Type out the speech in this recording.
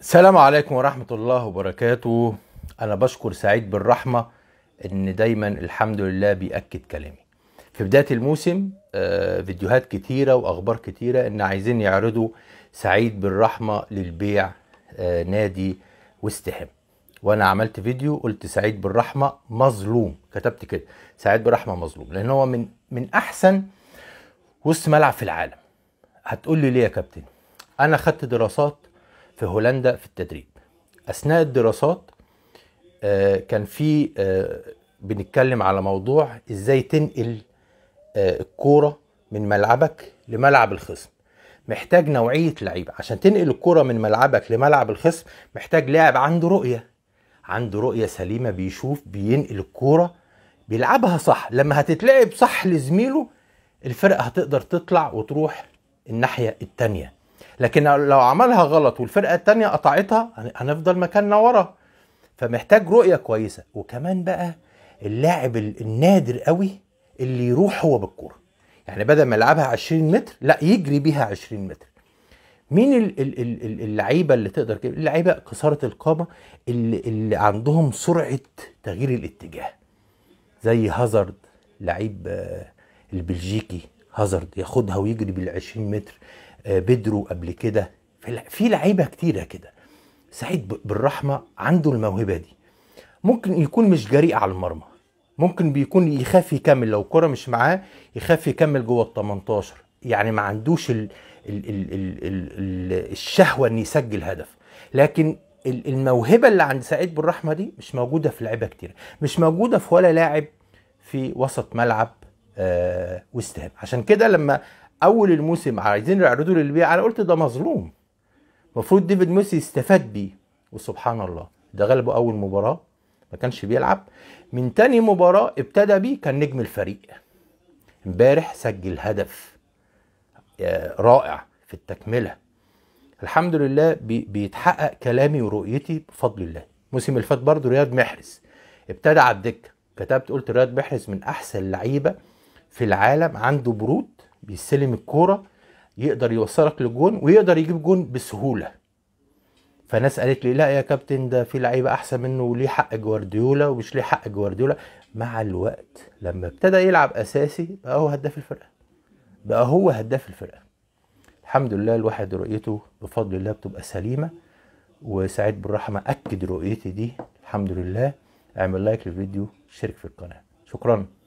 السلام عليكم ورحمة الله وبركاته أنا بشكر سعيد بالرحمة إن دايما الحمد لله بيأكد كلامي في بداية الموسم آه، فيديوهات كتيرة وأخبار كتيرة إن عايزين يعرضوا سعيد بالرحمة للبيع آه، نادي واستهام وانا عملت فيديو قلت سعيد بالرحمه مظلوم كتبت كده سعيد بالرحمه مظلوم لان هو من من احسن وسط ملعب في العالم هتقول لي ليه يا كابتن انا خدت دراسات في هولندا في التدريب اثناء الدراسات آه، كان في آه، بنتكلم على موضوع ازاي تنقل آه، الكوره من ملعبك لملعب الخصم محتاج نوعيه لعيبه عشان تنقل الكوره من ملعبك لملعب الخصم محتاج لاعب عنده رؤيه عنده رؤيه سليمه بيشوف بينقل الكوره بيلعبها صح لما هتتلعب صح لزميله الفرقه هتقدر تطلع وتروح الناحيه التانيه لكن لو عملها غلط والفرقه الثانيه قطعتها هنفضل مكاننا ورا فمحتاج رؤيه كويسه وكمان بقى اللاعب النادر قوي اللي يروح هو بالكوره يعني بدل ما يلعبها 20 متر لا يجري بيها 20 متر مين اللعيبه اللي تقدر كده اللعيبه قصاره القامه اللي, اللي عندهم سرعه تغيير الاتجاه زي هازارد لعيب آه، البلجيكي هازارد ياخدها ويجري بال 20 متر آه، بيدرو قبل كده في لعيبه كتيره كده سعيد بالرحمه عنده الموهبه دي ممكن يكون مش جريء على المرمى ممكن بيكون يخاف يكمل لو كرة مش معاه يخاف يكمل جوه ال 18 يعني ما عندوش الـ الـ الـ الـ الـ الشهوه ان يسجل هدف لكن الموهبه اللي عند سعيد بالرحمه دي مش موجوده في لعيبه كتير مش موجوده في ولا لاعب في وسط ملعب آه وستهام عشان كده لما اول الموسم عايزين يعرضوه للبيع انا قلت ده مظلوم المفروض ديفيد موسي يستفاد بيه وسبحان الله ده غلبه اول مباراه ما كانش بيلعب من تاني مباراه ابتدى بيه كان نجم الفريق امبارح سجل هدف آه، رائع في التكمله الحمد لله بيتحقق كلامي ورؤيتي بفضل الله الموسم اللي فات برضه رياض محرز ابتدى على الدكه كتبت قلت رياض محرز من احسن لعيبه في العالم عنده برود بيستلم الكوره يقدر يوصلك للجون ويقدر يجيب جون بسهوله فناس قالت لي لا يا كابتن ده في لعيبه احسن منه وليه حق جوارديولا ومش ليه حق جوارديولا مع الوقت لما ابتدى يلعب اساسي بقى هو هداف الفرقه بقى هو هداف الفرقه الحمد لله الواحد رؤيته بفضل الله بتبقى سليمه وسعيد بالرحمه اكد رؤيتي دي الحمد لله اعمل لايك للفيديو شارك في القناه شكرا